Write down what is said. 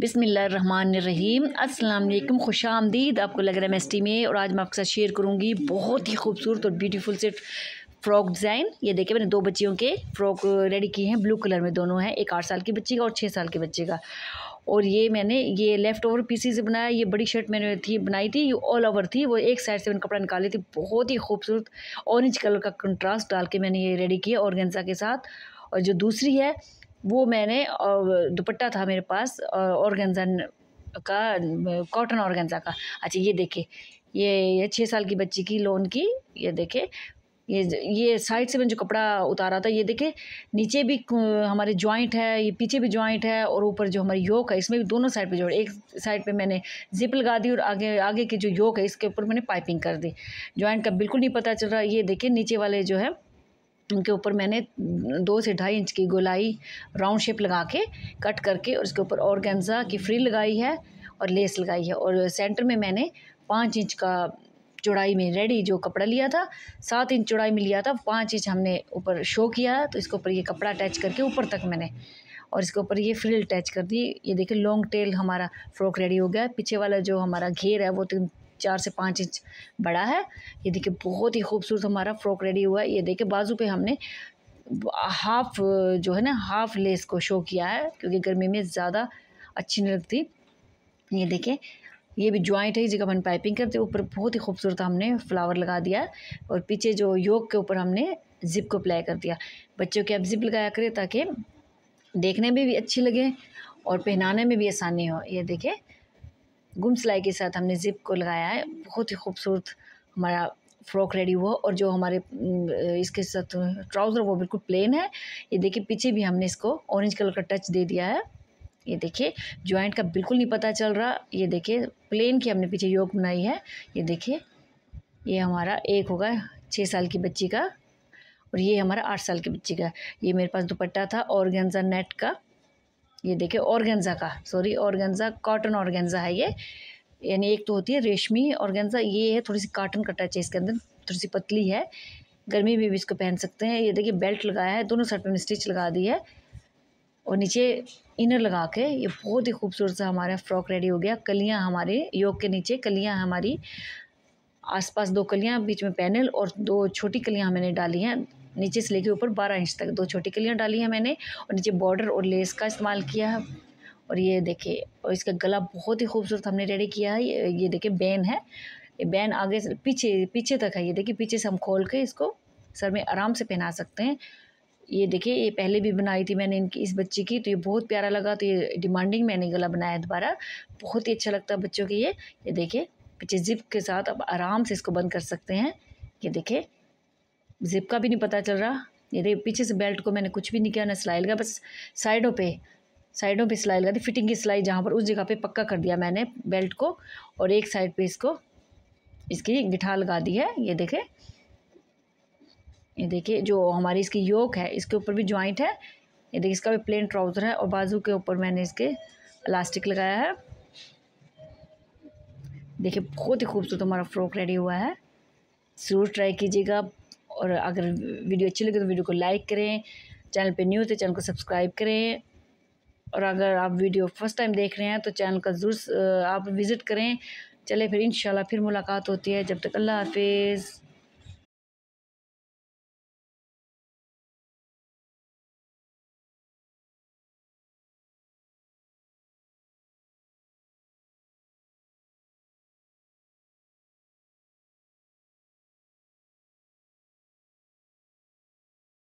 बिसमीम अल्लाम खुश आमदीद आपको लग रहा है मैं में और आज मैं आपके साथ शेयर करूँगी बहुत ही खूबसूरत और ब्यूटीफुल से फ्रॉक डिज़ाइन ये देखिए मैंने दो बच्चियों के फ्रॉक रेडी किए हैं ब्लू कलर में दोनों हैं एक आठ साल की बच्ची का और छः साल के बच्चे का और ये मैंने ये लेफ़्ट ओवर पीसी से बनाया ये बड़ी शर्ट मैंने थी बनाई थी ये ऑल ओवर थी वो एक साइड से मैंने कपड़ा निकाली थी बहुत ही खूबसूरत ऑरेंज कलर का कंट्रास्ट डाल के मैंने ये रेडी किया और के साथ और जो दूसरी है वो मैंने दुपट्टा था मेरे पास ऑर्गेंजा का कॉटन ऑर्गेन्जा का अच्छा ये देखे ये ये छः साल की बच्ची की लोन की ये देखे ये ये साइड से मैंने जो कपड़ा उतारा था ये देखे नीचे भी हमारे जॉइंट है ये पीछे भी जॉइंट है और ऊपर जो हमारी योक है इसमें भी दोनों साइड पे जोड़ एक साइड पे मैंने जिप लगा दी और आगे आगे की जो योक है इसके ऊपर मैंने पाइपिंग कर दी जॉइंट का बिल्कुल नहीं पता चल रहा ये देखे नीचे वाले जो है उनके ऊपर मैंने दो से ढाई इंच की गोलाई राउंड शेप लगा के कट करके और उसके ऊपर ऑर्गेन्जा की फ्री लगाई है और लेस लगाई है और सेंटर में मैंने पाँच इंच का चौड़ाई में रेडी जो कपड़ा लिया था सात इंच चौड़ाई में लिया था पाँच इंच हमने ऊपर शो किया तो इसके ऊपर ये कपड़ा अटैच करके ऊपर तक मैंने और इसके ऊपर ये फ्रिल अटैच कर दी ये देखिए लॉन्ग टेल हमारा फ्रॉक रेडी हो गया पीछे वाला जो हमारा घेर है वो तो चार से पाँच इंच बड़ा है ये देखिए बहुत ही खूबसूरत हमारा फ्रॉक रेडी हुआ है ये देखिए बाजू पे हमने हाफ जो है ना हाफ लेस को शो किया है क्योंकि गर्मी में ज़्यादा अच्छी नहीं लगती ये देखिए ये भी ज्वाइंट है इस जगह पाइपिंग करते ऊपर बहुत ही खूबसूरत हमने फ्लावर लगा दिया है और पीछे जो योग के ऊपर हमने जिप को अप्लाई कर दिया बच्चों के अब जिप लगाया करें ताकि देखने में भी अच्छी लगे और पहनाने में भी आसानी हो ये देखें गुम सिलाई के साथ हमने ज़िप को लगाया है बहुत ही खूबसूरत हमारा फ्रॉक रेडी हुआ और जो हमारे इसके साथ ट्राउज़र वो बिल्कुल प्लेन है ये देखिए पीछे भी हमने इसको ऑरेंज कलर का टच दे दिया है ये देखिए जॉइंट का बिल्कुल नहीं पता चल रहा ये देखिए प्लेन की हमने पीछे योग बनाई है ये देखिए ये हमारा एक होगा छः साल की बच्ची का और ये हमारा आठ साल की बच्ची का ये मेरे पास दुपट्टा था और नेट का ये देखिए ऑर्गेन्जा का सॉरी ऑर्गेन्जा कॉटन ऑर्गेन्जा है ये यानी एक तो होती है रेशमी ऑर्गेन्जा ये है थोड़ी सी काटन का टच है इसके अंदर थोड़ी सी पतली है गर्मी में भी इसको पहन सकते हैं ये देखिए बेल्ट लगाया है दोनों साइड पर स्टिच लगा दी है और नीचे इनर लगा के ये बहुत ही खूबसूरत सा हमारा फ्रॉक रेडी हो गया कलियाँ हमारे योग के नीचे कलियाँ हमारी आसपास दो कलियाँ बीच में पैनल और दो छोटी कलियाँ मैंने डाली हैं नीचे से लेके ऊपर बारह इंच तक दो छोटी कलियाँ डाली हैं मैंने और नीचे बॉर्डर और लेस का इस्तेमाल किया है और ये देखिए और इसका गला बहुत ही खूबसूरत हमने रेडी किया है ये ये देखिए बैन है ये बैन आगे से पीछे पीछे तक है ये देखिए पीछे से हम खोल के इसको सर में आराम से पहना सकते हैं ये देखिए ये पहले भी बनाई थी मैंने इनकी इस बच्ची की तो ये बहुत प्यारा लगा तो ये डिमांडिंग मैंने गला बनाया दोबारा बहुत ही अच्छा लगता है बच्चों के ये ये देखिए पीछे जिप के साथ अब आराम से इसको बंद कर सकते हैं ये देखिए जिप का भी नहीं पता चल रहा ये पीछे से बेल्ट को मैंने कुछ भी नहीं किया ना सिलाई लगा बस साइडों पे साइडों पे सिलाई लगा दी फिटिंग की सिलाई जहाँ पर उस जगह पे पक्का कर दिया मैंने बेल्ट को और एक साइड पे इसको इसकी गिठा लगा दी है ये देखे ये देखिए जो हमारी इसकी योक है इसके ऊपर भी ज्वाइंट है ये देखिए इसका भी प्लेन ट्राउज़र है और बाजू के ऊपर मैंने इसके इलास्टिक लगाया है देखिए बहुत ही खूबसूरत हमारा फ्रॉक रेडी हुआ है ज़रूर ट्राई कीजिएगा और अगर वीडियो अच्छी लगे तो वीडियो को लाइक करें चैनल पे न्यूज़ तो चैनल को सब्सक्राइब करें और अगर आप वीडियो फर्स्ट टाइम देख रहे हैं तो चैनल का ज़रूर आप विज़िट करें चले फिर इन फिर मुलाकात होती है जब तक अल्लाह हाफिज़